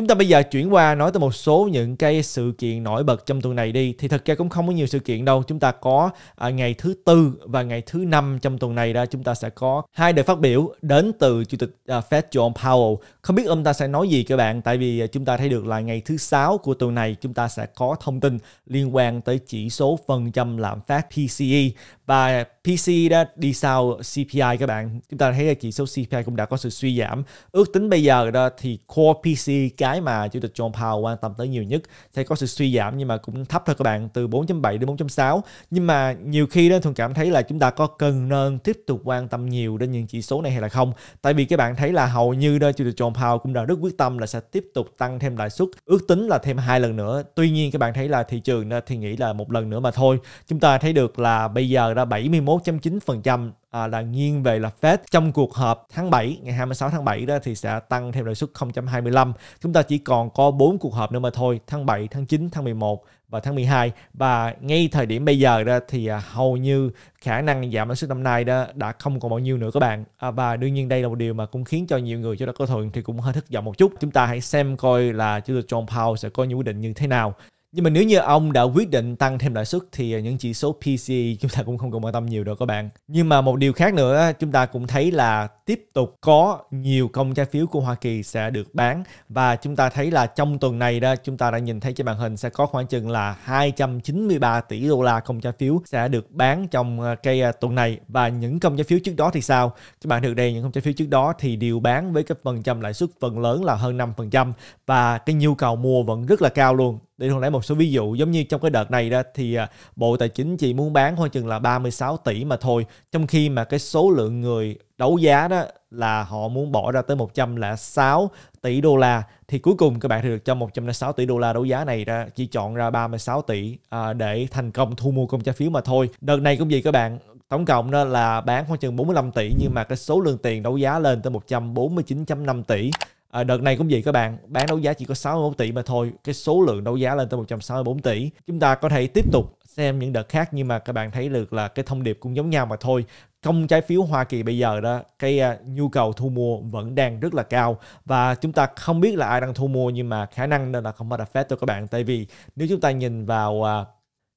Chúng ta bây giờ chuyển qua nói tới một số những cái sự kiện nổi bật trong tuần này đi. Thì thật ra cũng không có nhiều sự kiện đâu. Chúng ta có à, ngày thứ tư và ngày thứ năm trong tuần này đó chúng ta sẽ có hai đời phát biểu đến từ chủ tịch à, Fed John Powell. Không biết ông ta sẽ nói gì các bạn, tại vì à, chúng ta thấy được là ngày thứ sáu của tuần này chúng ta sẽ có thông tin liên quan tới chỉ số phần trăm lạm phát PCE và PC đã đi sau CPI các bạn chúng ta thấy là chỉ số CPI cũng đã có sự suy giảm ước tính bây giờ đó thì core PC cái mà chủ tịch John Powell quan tâm tới nhiều nhất sẽ có sự suy giảm nhưng mà cũng thấp thôi các bạn từ 4.7 đến 4.6 nhưng mà nhiều khi đó thường cảm thấy là chúng ta có cần nên tiếp tục quan tâm nhiều đến những chỉ số này hay là không tại vì các bạn thấy là hầu như đó chủ tịch John Powell cũng đã rất quyết tâm là sẽ tiếp tục tăng thêm lãi suất ước tính là thêm hai lần nữa tuy nhiên các bạn thấy là thị trường thì nghĩ là một lần nữa mà thôi chúng ta thấy được là bây giờ đó đã 71.9% à, là nghiêng về là Fed. Trong cuộc họp tháng 7, ngày 26 tháng 7 đó thì sẽ tăng thêm lãi suất 0.25. Chúng ta chỉ còn có 4 cuộc họp nữa mà thôi, tháng 7, tháng 9, tháng 11 và tháng 12 và ngay thời điểm bây giờ đó thì à, hầu như khả năng giảm lãi suất năm nay đó đã không còn bao nhiêu nữa các bạn à, và đương nhiên đây là một điều mà cũng khiến cho nhiều người cho ta có thường thì cũng hơi thất vọng một chút chúng ta hãy xem coi là chủ tịch John Powell sẽ có những quyết định như thế nào nhưng mà nếu như ông đã quyết định tăng thêm lãi suất thì những chỉ số PCE chúng ta cũng không cần quan tâm nhiều đâu các bạn. Nhưng mà một điều khác nữa chúng ta cũng thấy là tiếp tục có nhiều công trái phiếu của Hoa Kỳ sẽ được bán và chúng ta thấy là trong tuần này đó chúng ta đã nhìn thấy trên màn hình sẽ có khoảng chừng là 293 tỷ đô la công trái phiếu sẽ được bán trong ờ, cái ờ, tuần này và những công trái phiếu trước đó thì sao? Các bạn được đây những công trái phiếu trước đó thì đều bán với cái phần trăm lãi suất phần lớn là hơn 5% và cái nhu cầu mua vẫn rất là cao luôn để hồi nãy một số ví dụ giống như trong cái đợt này đó thì ờ, Bộ Tài chính chỉ muốn bán khoảng chừng là 36 tỷ mà thôi trong khi mà cái số lượng người đấu giá đó là họ muốn bỏ ra tới 106 tỷ đô la thì cuối cùng các bạn thì được cho 106 tỷ đô la đấu giá này ra chỉ chọn ra 36 tỷ à, để thành công thu mua công trái phiếu mà thôi. Đợt này cũng vậy các bạn, tổng cộng đó là bán khoảng chừng 45 tỷ nhưng mà cái số lượng tiền đấu giá lên tới 149.5 tỷ. À, đợt này cũng vậy các bạn, bán đấu giá chỉ có 61 tỷ mà thôi, cái số lượng đấu giá lên tới 164 tỷ. Chúng ta có thể tiếp tục xem những đợt khác nhưng mà các bạn thấy được là cái thông điệp cũng giống nhau mà thôi công trái phiếu Hoa Kỳ bây giờ đó cái uh, nhu cầu thu mua vẫn đang rất là cao và chúng ta không biết là ai đang thu mua nhưng mà khả năng đó là không phải là Fed đâu các bạn tại vì nếu chúng ta nhìn vào uh,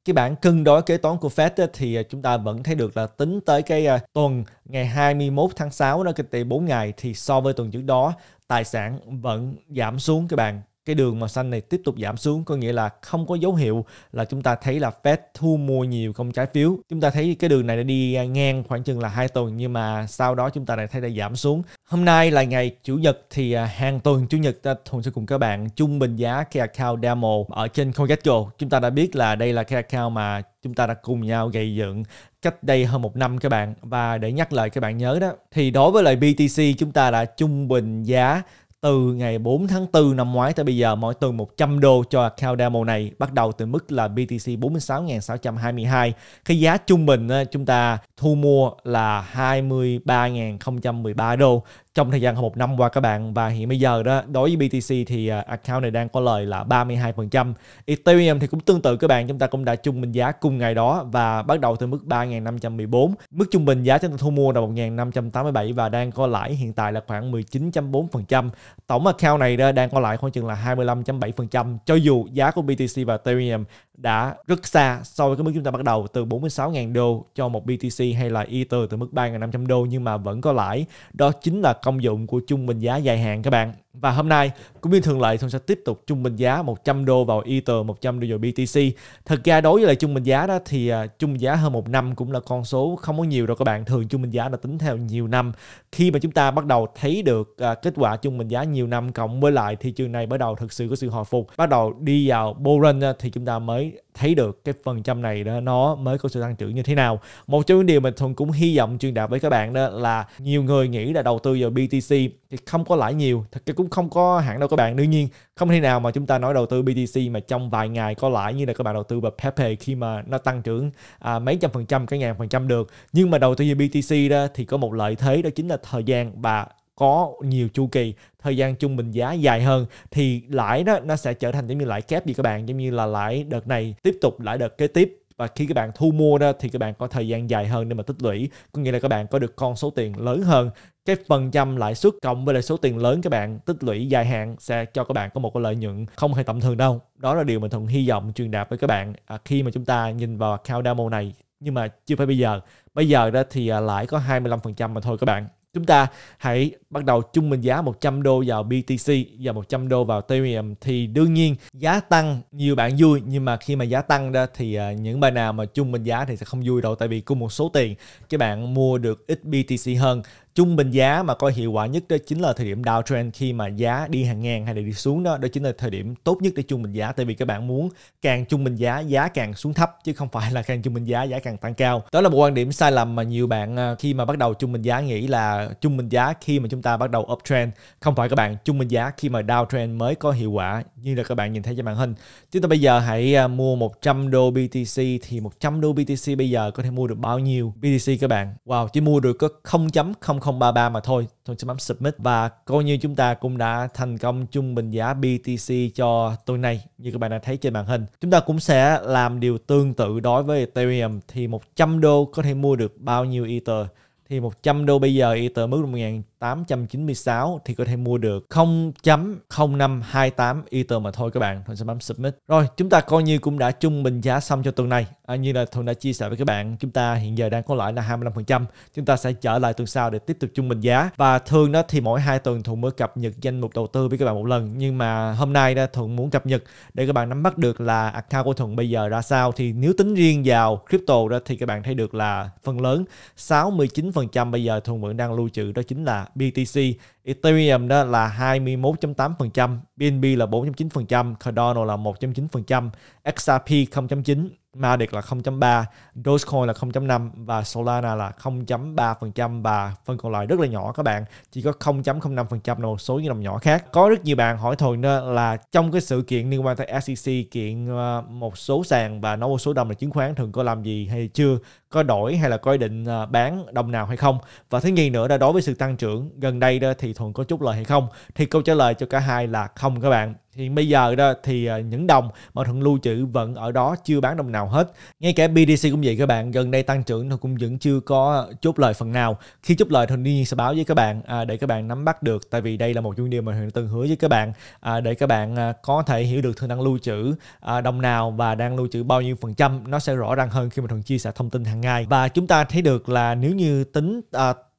cái bản cân đối kế toán của Fed thì à, chúng ta vẫn thấy được là tính tới cái tuần ngày 21 tháng 6 đó kinh tế 4 ngày thì so với tuần trước đó tài sản vẫn giảm xuống các bạn cái đường màu xanh này tiếp tục giảm xuống có nghĩa là không có dấu hiệu là chúng ta thấy là Fed thu mua nhiều không trái phiếu chúng ta thấy cái đường này đã đi ngang khoảng chừng là hai tuần nhưng mà sau đó chúng ta lại thấy đã giảm xuống hôm nay là ngày chủ nhật thì à, hàng tuần chủ nhật ta à, thường sẽ cùng các bạn trung bình giá cái account demo ở trên CoinGecko chúng ta đã biết là đây là cái account mà chúng ta đã cùng nhau gây dựng cách đây hơn một năm các bạn và để nhắc lại các bạn nhớ đó thì đối với lại BTC chúng ta đã trung bình giá từ ngày 4 tháng 4 năm ngoái tới bây giờ mỗi tuần 100 đô cho account demo này bắt đầu từ mức là BTC 46.622 cái giá trung bình chúng ta thu mua là 23.013 đô trong thời gian hơn một năm qua các bạn và hiện bây giờ đó đối với BTC thì à, account này đang có lời là 32% Ethereum thì cũng tương tự các bạn chúng ta cũng đã trung bình giá cùng ngày đó và bắt đầu từ mức 3.514 mức trung bình giá chúng ta thu mua là 1.587 và đang có lãi hiện tại là khoảng 19.4% tổng account này đó đang có lãi khoảng chừng là 25.7% cho dù giá của BTC và Ethereum đã rất xa so với cái mức chúng ta bắt đầu từ 46.000 đô cho một BTC hay là Ether từ mức 3.500 đô nhưng mà vẫn có lãi. Đó chính là công dụng của trung bình giá dài hạn các bạn. Và hôm nay, cũng như thường lệ, Thuận sẽ tiếp tục trung bình giá 100 đô vào Ether, 100 đô vào BTC. Thật ra đối với lại trung bình giá đó thì à, trung bình giá hơn một năm cũng là con số không có nhiều đâu các bạn. Thường trung bình giá là tính theo nhiều năm. Khi mà chúng ta bắt đầu thấy được à, kết quả trung bình giá nhiều năm cộng với lại thị trường này bắt đầu thực sự có sự hồi phục, bắt đầu đi vào bull run thì chúng ta mới thấy được cái phần trăm này đó nó mới có sự tăng trưởng như thế nào một trong những điều mà thường cũng hy vọng truyền đạt với các bạn đó là nhiều người nghĩ là đầu tư vào BTC thì không có lãi nhiều thật ra cũng không có hẳn đâu các bạn đương nhiên không thể nào mà chúng ta nói đầu tư BTC mà trong vài ngày có lãi như là các bạn đầu tư vào Pepe khi mà nó tăng trưởng à, mấy trăm phần trăm cái ngàn phần trăm được nhưng mà đầu tư vào BTC đó thì có một lợi thế đó chính là thời gian và có nhiều chu kỳ thời gian trung bình giá dài hơn thì lãi đó nó sẽ trở thành giống như lãi kép gì các bạn giống như là lãi đợt này tiếp tục lãi đợt kế tiếp và khi các bạn thu mua đó thì các bạn có thời gian dài hơn để mà tích lũy có nghĩa là các bạn có được con số tiền lớn hơn cái phần trăm lãi suất cộng với lại số tiền lớn các bạn tích lũy dài hạn sẽ cho các bạn có một cái lợi nhuận không hề tầm thường đâu đó là điều mà thuận hy vọng truyền đạt với các bạn à, khi mà chúng ta nhìn vào account demo này nhưng mà chưa phải bây giờ bây giờ đó thì à, lãi có 25% mà thôi các bạn Chúng ta hãy bắt đầu chung mệnh giá 100 đô vào BTC và 100 đô vào Ethereum thì đương nhiên giá tăng nhiều bạn vui nhưng mà khi mà giá tăng đó thì à, những bài nào mà chung mệnh giá thì sẽ không vui đâu tại vì cùng một số tiền các bạn mua được ít BTC hơn trung bình giá mà coi hiệu quả nhất đó chính là thời điểm downtrend khi mà giá đi hàng ngang hay là đi xuống đó đó chính là thời điểm tốt nhất để trung bình giá tại vì các bạn muốn càng trung bình giá giá càng xuống thấp chứ không phải là càng trung bình giá giá càng tăng cao đó là một quan điểm sai lầm mà nhiều bạn à, khi mà bắt đầu trung bình giá nghĩ là trung bình giá khi mà chúng ta bắt đầu uptrend không phải các bạn trung bình giá khi mà downtrend mới có hiệu quả như là các bạn nhìn thấy trên màn hình chúng ta bây giờ hãy à, mua 100 đô BTC thì 100 đô BTC bây giờ có thể mua được bao nhiêu BTC các bạn wow chỉ mua được có 0.0 0033 mà thôi tôi sẽ bấm submit và coi như chúng ta cũng đã thành công chung bình giá BTC cho tuần này như các bạn đã thấy trên màn hình chúng ta cũng sẽ làm điều tương tự đối với Ethereum thì 100 đô có thể mua được bao nhiêu Ether thì 100 đô bây giờ Ether mức 1.000 896 thì có thể mua được 0.0528 Ether mà thôi các bạn. Thuận sẽ bấm Submit. Rồi, chúng ta coi như cũng đã trung bình giá xong cho tuần này. À, như là Thuận đã chia sẻ với các bạn, chúng ta hiện giờ đang có lãi là 25%. Chúng ta sẽ trở lại tuần sau để tiếp tục trung bình giá. Và thường đó thì mỗi hai tuần Thuận mới cập nhật danh mục đầu tư với các bạn một lần. Nhưng mà hôm nay đó Thuận muốn cập nhật để các bạn nắm bắt được là account của Thuận bây giờ ra sao. Thì nếu tính riêng vào crypto đó thì các bạn thấy được là phần lớn 69% bây giờ Thuận vẫn đang lưu trữ đó chính là BTC, Ethereum đó là 21.8%, BNB là 4.9%, Cardano là 1.9%, XRP 0.9 Matic là 0.3, Dogecoin là 0.5 và Solana là 0.3% và phần còn lại rất là nhỏ các bạn, chỉ có 0.05% một số những đồng nhỏ khác. Có rất nhiều bạn hỏi thường nữa là trong cái sự kiện liên quan tới SEC kiện ờ, một số sàn và nó một số đồng là chứng khoán thường có làm gì hay chưa, có đổi hay là có ý định ờ, bán đồng nào hay không và thứ nhì nữa là đối với sự tăng trưởng gần đây đó thì thuận có chút lời hay không thì câu trả lời cho cả hai là không các bạn Hiện bây giờ đó thì ờ, những đồng mà Thuận lưu trữ vẫn ở đó chưa bán đồng nào hết. Ngay cả BDC cũng vậy các bạn, gần đây tăng trưởng nó cũng vẫn chưa có chốt lời phần nào. Khi chốt lời thì đương nhiên sẽ báo với các bạn à, để các bạn nắm bắt được tại vì đây là một những điều mà Huyền từng hứa với các bạn à, để các bạn à, có thể hiểu được Thuận đang lưu trữ đồng nào và đang lưu trữ bao nhiêu phần trăm. Nó sẽ rõ ràng hơn khi mà Thuận chia sẻ thông tin hàng ngày. Và chúng ta thấy được là nếu như tính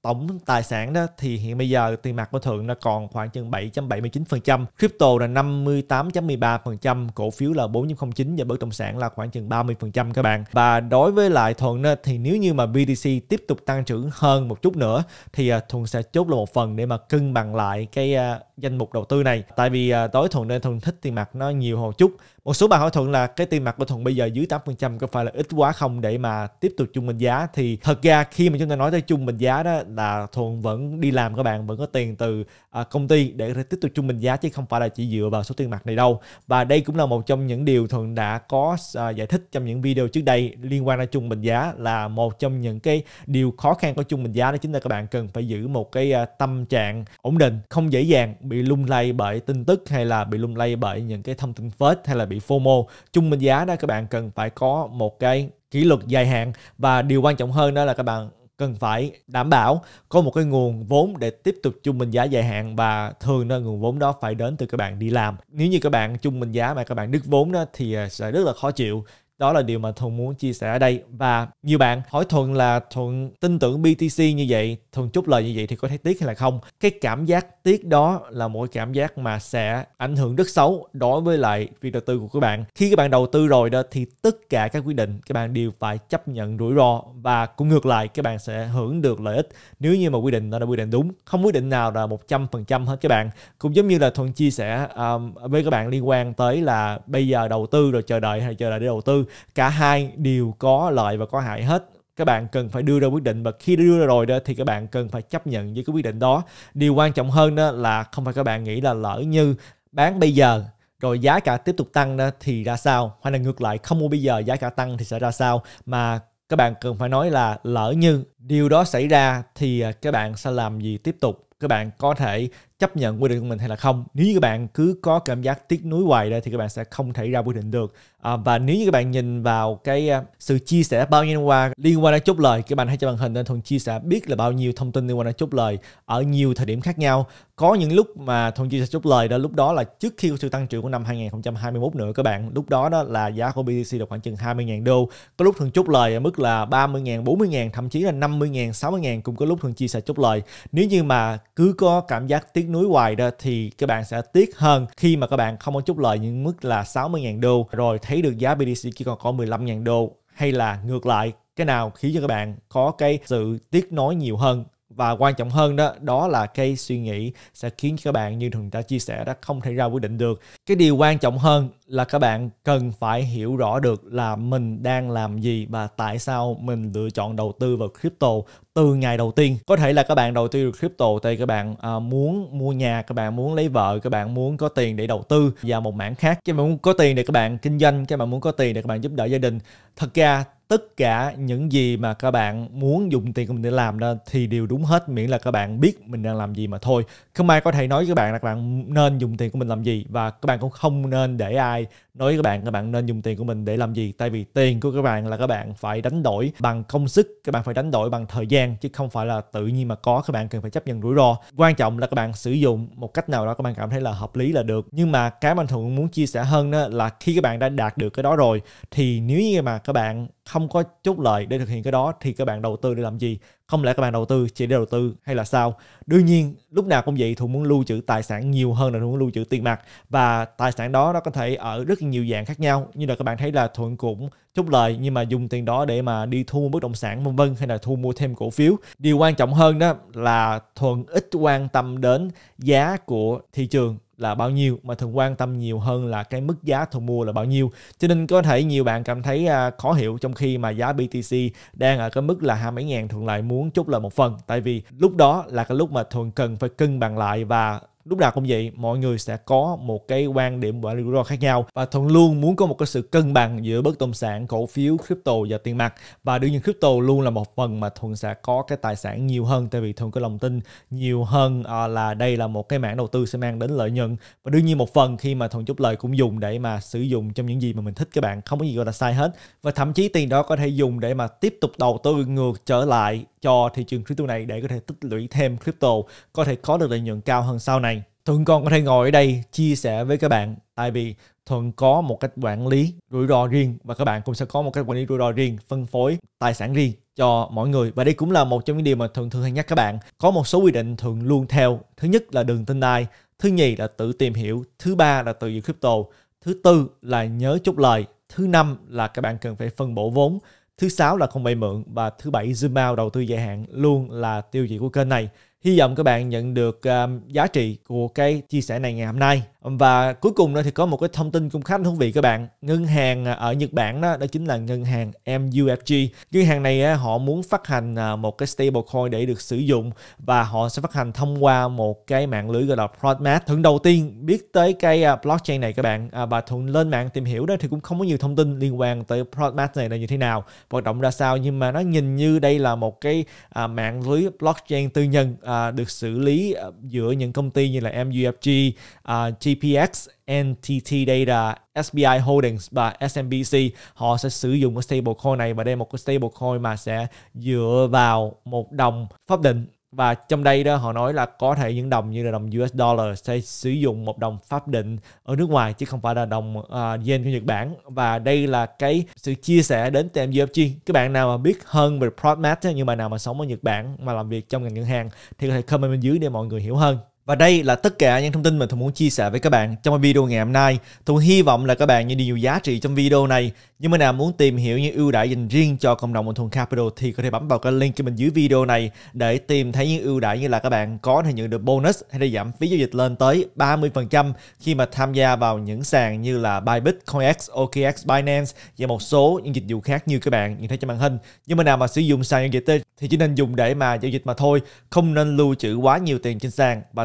tổng tài sản đó thì hiện bây giờ tiền mặt của Thượng nó còn khoảng chừng 7.79%, crypto là 58.13%, cổ phiếu là 4.09 và bất động sản là khoảng chừng 30% các bạn. Và đối với lại Thuận đó, thì nếu như mà BTC tiếp tục tăng trưởng hơn một chút nữa thì à, Thuận sẽ chốt là một phần để mà cân bằng lại cái à, danh mục đầu tư này. Tại vì tối à, Thuận nên Thuận thích tiền mặt nó nhiều hơn chút một số bạn hỏi Thuận là cái tiền mặt của Thuận bây giờ dưới 8% có phải là ít quá không để mà tiếp tục trung bình giá thì thật ra khi mà chúng ta nói tới trung bình giá đó là Thuận vẫn đi làm các bạn vẫn có tiền từ à, công ty để tiếp tục trung bình giá chứ không phải là chỉ dựa vào số tiền mặt này đâu. Và đây cũng là một trong những điều Thuận đã có à, giải thích trong những video trước đây liên quan đến trung bình giá là một trong những cái điều khó khăn của trung bình giá đó chính là các bạn cần phải giữ một cái à, tâm trạng ổn định, không dễ dàng bị lung lay bởi tin tức hay là bị lung lay bởi những cái thông tin phết hay là bị bị FOMO chung mệnh giá đó các bạn cần phải có một cái kỷ luật dài hạn và điều quan trọng hơn đó là các bạn cần phải đảm bảo có một cái nguồn vốn để tiếp tục chung mệnh giá dài hạn và thường đó nguồn vốn đó phải đến từ các bạn đi làm nếu như các bạn chung mệnh giá mà các bạn đứt vốn đó thì à, sẽ rất là khó chịu đó là điều mà thuận muốn chia sẻ ở đây và nhiều bạn hỏi thuận là thuận tin tưởng btc như vậy thuận chúc lời như vậy thì có thấy tiếc hay là không cái cảm giác tiếc đó là mỗi cảm giác mà sẽ ảnh hưởng rất xấu đối với lại việc đầu tư của các bạn khi các bạn đầu tư rồi đó thì tất cả các quyết định các bạn đều phải chấp nhận rủi ro và cũng ngược lại các bạn sẽ hưởng được lợi ích nếu như mà quy định nó là quy định đúng không quy định nào là một trăm phần trăm hết các bạn cũng giống như là thuận chia sẻ um, với các bạn liên quan tới là bây giờ đầu tư rồi chờ đợi hay chờ đợi để đầu tư cả hai đều có lợi và có hại hết các bạn cần phải đưa ra quyết định và khi đưa ra rồi đó thì các bạn cần phải chấp nhận với cái quyết định đó điều quan trọng hơn đó là không phải các bạn nghĩ là lỡ như bán bây giờ rồi giá cả tiếp tục tăng đó thì ra sao hay là ngược lại không mua bây giờ giá cả tăng thì sẽ ra sao mà các bạn cần phải nói là lỡ như điều đó xảy ra thì các bạn sẽ làm gì tiếp tục các bạn có thể chấp nhận quyết định của mình hay là không nếu như các bạn cứ có cảm giác tiếc nuối hoài ra thì các bạn sẽ không thể ra quyết định được à, và nếu như các bạn nhìn vào cái à, sự chia sẻ bao nhiêu năm qua liên quan đến chốt lời các bạn hãy cho màn hình nên thuần chia sẻ biết là bao nhiêu thông tin liên quan đến chốt lời ở nhiều thời điểm khác nhau có những lúc mà thuần chia sẻ chốt lời đó lúc đó là trước khi có sự tăng trưởng của năm 2021 nữa các bạn lúc đó đó là giá của BTC được khoảng chừng 20.000 đô có lúc thường chốt lời ở mức là 30.000 40.000 thậm chí là 50.000 60.000 cũng có lúc thường chia sẻ chốt lời nếu như mà cứ có cảm giác tiếc tiếc núi hoài đó thì các bạn sẽ tiếc hơn khi mà các bạn không có chút lợi những mức là 60.000 đô rồi thấy được giá BTC chỉ còn có 15.000 đô hay là ngược lại cái nào khiến cho các bạn có cái sự tiếc nói nhiều hơn và quan trọng hơn đó đó là cái suy nghĩ sẽ khiến các bạn như thường ta chia sẻ đó không thể ra quyết định được cái điều quan trọng hơn là các bạn cần phải hiểu rõ được là mình đang làm gì và tại sao mình lựa chọn đầu tư vào crypto từ ngày đầu tiên có thể là các bạn đầu tư được crypto thì các bạn à, muốn mua nhà các bạn muốn lấy vợ các bạn muốn có tiền để đầu tư vào một mảng khác các bạn muốn có tiền để các bạn kinh doanh các bạn muốn có tiền để các bạn giúp đỡ gia đình thật ra tất cả những gì mà các bạn muốn dùng tiền của mình để làm đó thì đều đúng hết miễn là các bạn biết mình đang làm gì mà thôi không ai có thể nói với các bạn là các bạn nên dùng tiền của mình làm gì và các bạn cũng không nên để ai nói các bạn các bạn nên dùng tiền của mình để làm gì tại vì tiền của các bạn là các bạn phải đánh đổi bằng công sức các bạn phải đánh đổi bằng thời gian chứ không phải là tự nhiên mà có các bạn cần phải chấp nhận rủi ro quan trọng là các bạn sử dụng một cách nào đó các bạn cảm thấy là hợp lý là được nhưng mà cái mà anh thuận muốn chia sẻ hơn đó là khi các bạn đã đạt được cái đó rồi thì nếu như mà các bạn không có chút lợi để thực hiện cái đó thì các bạn đầu tư để làm gì không lẽ các bạn đầu tư chỉ để đầu tư hay là sao đương nhiên lúc nào cũng vậy thu muốn lưu trữ tài sản nhiều hơn là thuận muốn lưu trữ tiền mặt và tài sản đó nó có thể ở rất nhiều dạng khác nhau như là các bạn thấy là thuận cũng chút lời nhưng mà dùng tiền đó để mà đi thu mua bất động sản vân vân hay là thu mua thêm cổ phiếu điều quan trọng hơn đó là thuận ít quan tâm đến giá của thị trường là bao nhiêu mà thường quan tâm nhiều hơn là cái mức giá thu mua là bao nhiêu cho nên có thể nhiều bạn cảm thấy à, khó hiểu trong khi mà giá BTC đang ở cái mức là hai mấy ngàn thường lại muốn chốt lời một phần tại vì lúc đó là cái lúc mà thường cần phải cân bằng lại và lúc nào cũng vậy mọi người sẽ có một cái quan điểm quản lý rủi ro khác nhau và thuận luôn muốn có một cái sự cân bằng giữa bất động sản cổ phiếu crypto và tiền mặt và đương nhiên crypto luôn là một phần mà thuận sẽ có cái tài sản nhiều hơn tại vì thuận có lòng tin nhiều hơn à, là đây là một cái mảng đầu tư sẽ mang đến lợi nhuận và đương nhiên một phần khi mà thuận chút lời cũng dùng để mà sử dụng trong những gì mà mình thích các bạn không có gì gọi là sai hết và thậm chí tiền đó có thể dùng để mà tiếp tục đầu tư ngược trở lại cho thị trường crypto này để có thể tích lũy thêm crypto có thể có được lợi nhuận cao hơn sau này Thuận còn có thể ngồi ở đây chia sẻ với các bạn tại vì Thuận có một cách quản lý rủi ro riêng và các bạn cũng sẽ có một cách quản lý rủi ro riêng, phân phối tài sản riêng cho mọi người và đây cũng là một trong những điều mà Thuận thường hay nhắc các bạn. Có một số quy định Thuận luôn theo. Thứ nhất là đừng tin ai, thứ nhì là tự tìm hiểu, thứ ba là tự giữ crypto, thứ tư là nhớ chốt lời, thứ năm là các bạn cần phải phân bổ vốn, thứ sáu là không vay mượn và thứ bảy zoom out đầu tư dài hạn luôn là tiêu chí của kênh này. Hy vọng các bạn nhận được um, giá trị của cái chia sẻ này ngày hôm nay. Và cuối cùng đó thì có một cái thông tin cũng khá thú vị các bạn. Ngân hàng à, ở Nhật Bản đó đó chính là ngân hàng MUFG. Ngân hàng này họ muốn phát hành à, một cái stablecoin để được sử dụng và họ sẽ phát hành thông qua một cái mạng lưới gọi là Prodmat. Thuận đầu tiên biết tới cái blockchain này các bạn và Thuận lên mạng tìm hiểu đó thì cũng không có nhiều thông tin liên quan tới Prodmat này là như thế nào, hoạt động ra sao nhưng mà nó nhìn như đây là một cái mạng lưới blockchain tư nhân À, được xử lý à, giữa những công ty như là MUFG, à, GPX, NTT Data, SBI Holdings và SMBC họ sẽ sử dụng cái stablecoin này và đây là một cái stablecoin mà sẽ dựa vào một đồng pháp định và trong đây đó họ nói là có thể những đồng như là đồng US dollar sẽ sử dụng một đồng pháp định ở nước ngoài chứ không phải là đồng uh, yen của Nhật Bản và đây là cái sự chia sẻ đến từ MUFG các bạn nào mà biết hơn về Prodmat nhưng mà nào mà sống ở Nhật Bản mà làm việc trong ngành ngân hàng thì có thể comment bên dưới để mọi người hiểu hơn và đây là tất cả những thông tin mà tôi muốn chia sẻ với các bạn trong video ngày hôm nay. Tôi hy vọng là các bạn nhận được nhiều giá trị trong video này. Nhưng mà nào muốn tìm hiểu những ưu đãi dành riêng cho cộng đồng của Thùng Capital thì có thể bấm vào cái link bên dưới video này để tìm thấy những ưu đãi như là các bạn có thể nhận được bonus hay là giảm phí giao dịch lên tới 30% khi mà tham gia vào những sàn như là Bybit, CoinX, OKX, Binance và một số những dịch vụ khác như các bạn nhìn thấy trên màn hình. Nhưng mà nào mà sử dụng sàn giao dịch thì chỉ nên dùng để mà giao dịch mà thôi, không nên lưu trữ quá nhiều tiền trên sàn và